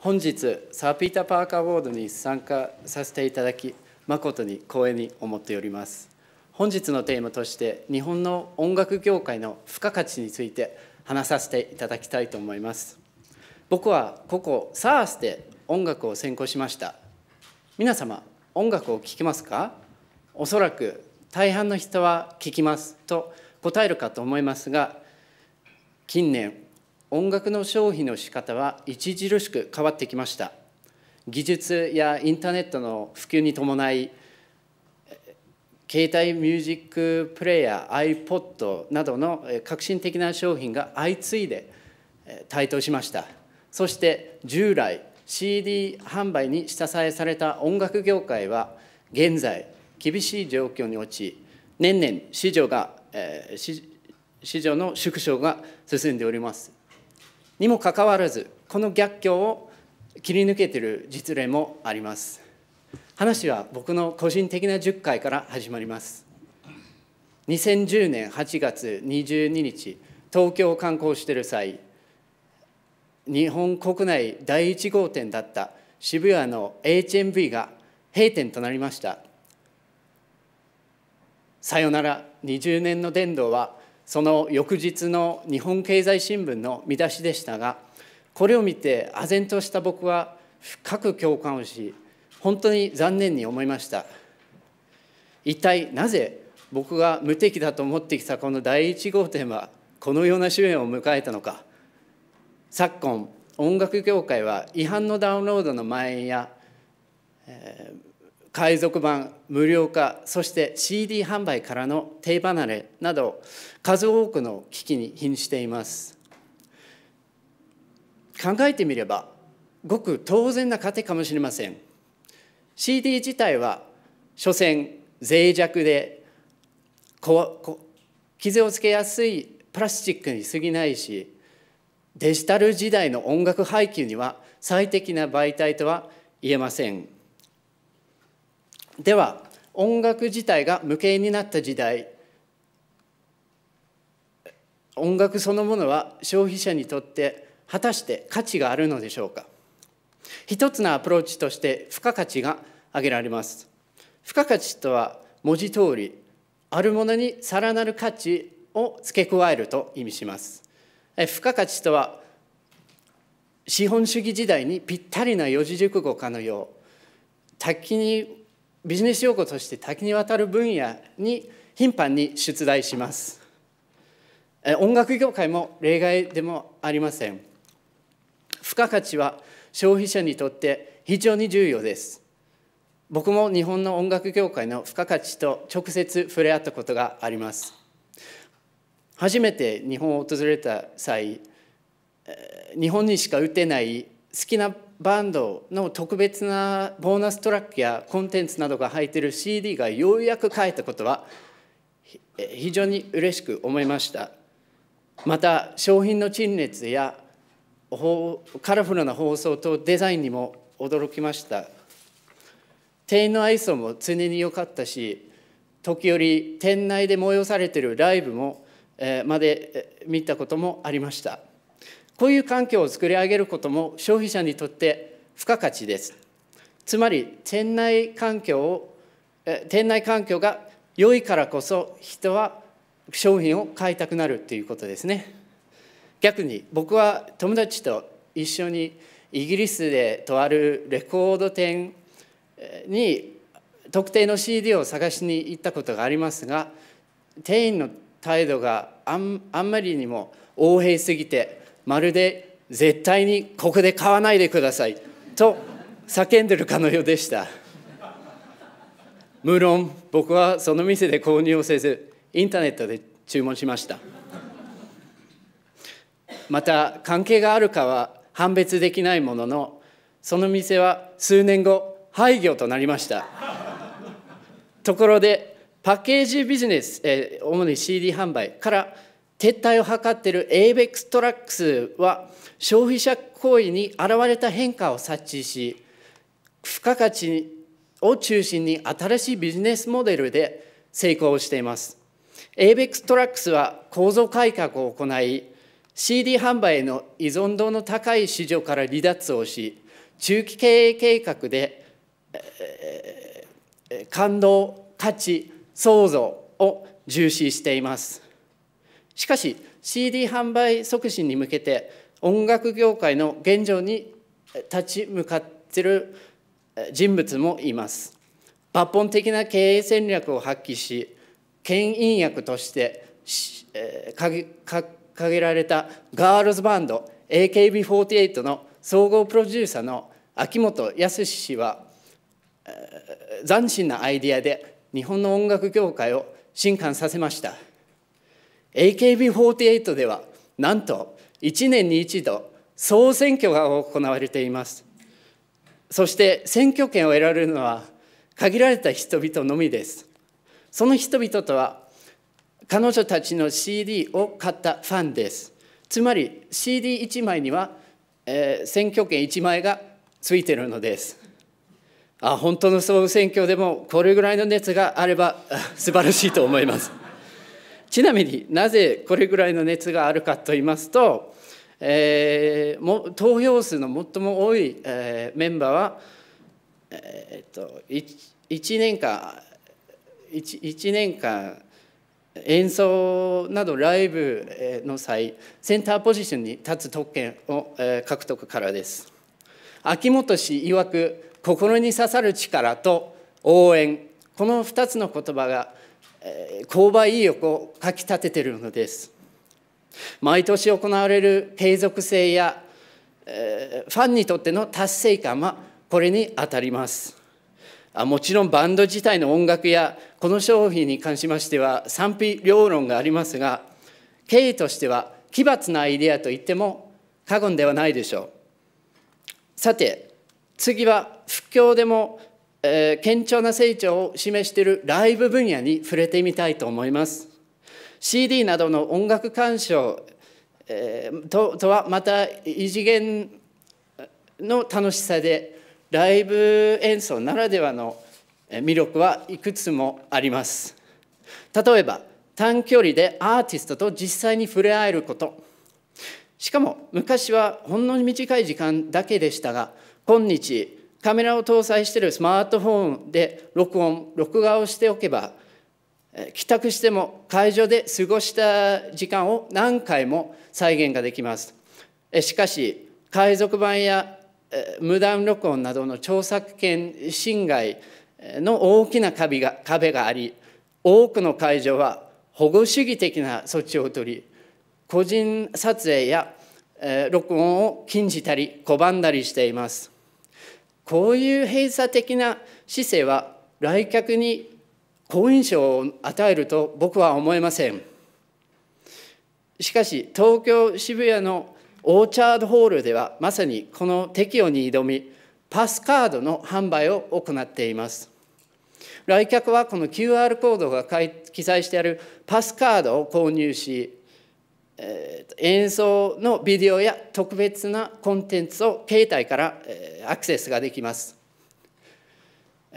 本日サーピーター・パーカー・ボードに参加させていただき誠に光栄に思っております本日のテーマとして日本の音楽業界の付加価値について話させていただきたいと思います僕はここ SARS で音楽を専攻しました皆様音楽を聴きますかおそらく大半の人は聴きますと答えるかと思いますが近年音楽の消費の仕方は著しく変わってきました技術やインターネットの普及に伴い携帯ミュージックプレイヤー iPod などの革新的な商品が相次いで台頭しましたそして従来 CD 販売に下支えされた音楽業界は現在厳しい状況に陥年々市場が、え市場の縮小が進んでおりますにもかかわらずこの逆境を切り抜けている実例もあります話は僕の個人的な10回から始まります2010年8月22日東京を観光している際日本国内第1号店だった渋谷の HMV が閉店となりましたさよなら20年の伝道はその翌日の日本経済新聞の見出しでしたがこれを見て唖然とした僕は深く共感をし本当に残念に思いました一体なぜ僕が無敵だと思ってきたこの第1号店はこのような主演を迎えたのか昨今音楽業界は違反のダウンロードの蔓延や、えー海賊版無料化そして CD 販売からの手離れなど数多くの危機に瀕しています考えてみればごく当然な過程かもしれません CD 自体は所詮脆弱で傷をつけやすいプラスチックに過ぎないしデジタル時代の音楽配給には最適な媒体とは言えませんでは音楽自体が無形になった時代音楽そのものは消費者にとって果たして価値があるのでしょうか一つのアプローチとして付加価値が挙げられます付加価値とは文字通りあるものにさらなる価値を付け加えると意味します付加価値とは資本主義時代にぴったりな四字熟語かのよう滝にビジネス用語として多岐にわたる分野に頻繁に出題します音楽業界も例外でもありません付加価値は消費者にとって非常に重要です僕も日本の音楽業界の付加価値と直接触れ合ったことがあります初めて日本を訪れた際日本にしか売ってない好きなバンドの特別なボーナストラックやコンテンツなどが入っている CD がようやく書いたことは非常に嬉しく思いましたまた商品の陳列やカラフルな包装とデザインにも驚きました店員の愛想も常に良かったし時折店内で催されているライブも、えまで見たこともありましたこういう環境を作り上げることも消費者にとって付加価値です。つまり店内環境を店内環境が良いからこそ人は商品を買いたくなるということですね。逆に僕は友達と一緒にイギリスでとあるレコード店に特定の CD を探しに行ったことがありますが店員の態度があんあんまりにも横柄すぎてまるで絶対にここで買わないでくださいと叫んでるかのようでした無論僕はその店で購入をせずインターネットで注文しましたまた関係があるかは判別できないもののその店は数年後廃業となりましたところでパッケージビジネス、えー、主に CD 販売から撤退を図っている ABEX トラックスは消費者行為に現れた変化を察知し付加価値を中心に新しいビジネスモデルで成功しています ABEX トラックスは構造改革を行い CD 販売への依存度の高い市場から離脱をし中期経営計画で、えー、感動価値創造を重視していますしかし CD 販売促進に向けて音楽業界の現状に立ち向かってる人物もいます抜本的な経営戦略を発揮し牽引役として掲げられたガールズバンド AKB48 の総合プロデューサーの秋元康氏は斬新なアイディアで日本の音楽業界を震撼させました。AKB48 ではなんと1年に1度総選挙が行われていますそして選挙権を得られるのは限られた人々のみですその人々とは彼女たちの CD を買ったファンですつまり CD1 枚には、えー、選挙権1枚がついてるのですあ本当の総選挙でもこれぐらいの熱があれば 素晴らしいと思いますちなみになぜこれぐらいの熱があるかと言いますと、えー、も投票数の最も多い、えー、メンバーは、えー、と 1, 1年間1年間演奏などライブの際センターポジションに立つ特権を獲得からです秋元氏曰く心に刺さる力と応援この2つの言葉が購買意欲をかきたてているのです毎年行われる継続性やファンにとっての達成感はこれに当たりますもちろんバンド自体の音楽やこの商品に関しましては賛否両論がありますが経緯としては奇抜なアイデアと言っても過言ではないでしょうさて次は不況でもえー、堅調な成長を示しているライブ分野に触れてみたいと思います。CD などの音楽鑑賞、えー、ととはまた異次元の楽しさでライブ演奏ならではの魅力はいくつもあります。例えば短距離でアーティストと実際に触れ合えることしかも昔はほんの短い時間だけでしたが今日カメラを搭載しているスマートフォンで録音、録画をしておけば、帰宅しても会場で過ごした時間を何回も再現ができます。しかし、海賊版や無断録音などの著作権侵害の大きな壁が壁があり、多くの会場は保護主義的な措置を取り、個人撮影や録音を禁じたり拒んだりしています。こういう閉鎖的な姿勢は来客に好印象を与えると僕は思えませんしかし東京渋谷のオーチャードホールではまさにこの適用に挑みパスカードの販売を行っています来客はこの QR コードが記載してあるパスカードを購入し演奏のビデオや特別なコンテンツを携帯からアクセスができます。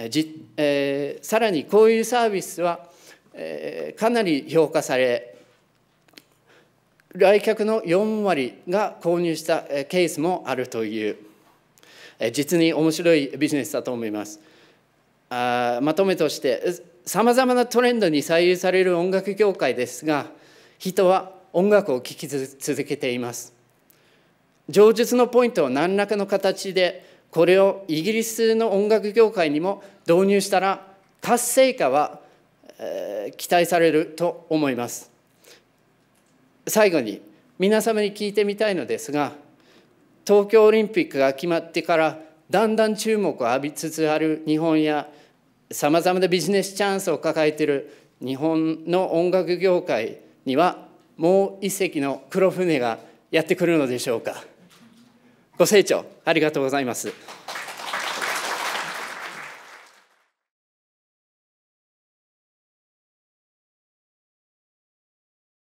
じえさらにこういうサービスは、えかなり評価され来客の4割が購入したケースもあるという、え実に面白いビジネスだと思います。あまとめとしてさまざまなトレンドに左右される音楽業界ですが人は音楽を聴き続けています上述のポイントを何らかの形でこれをイギリスの音楽業界にも導入したら達成化は、えー、期待されると思います最後に皆様に聞いてみたいのですが東京オリンピックが決まってからだんだん注目を浴びつつある日本やさまざまなビジネスチャンスを抱えている日本の音楽業界にはもう一隻の黒船がやってくるのでしょうかご清聴ありがとうございます。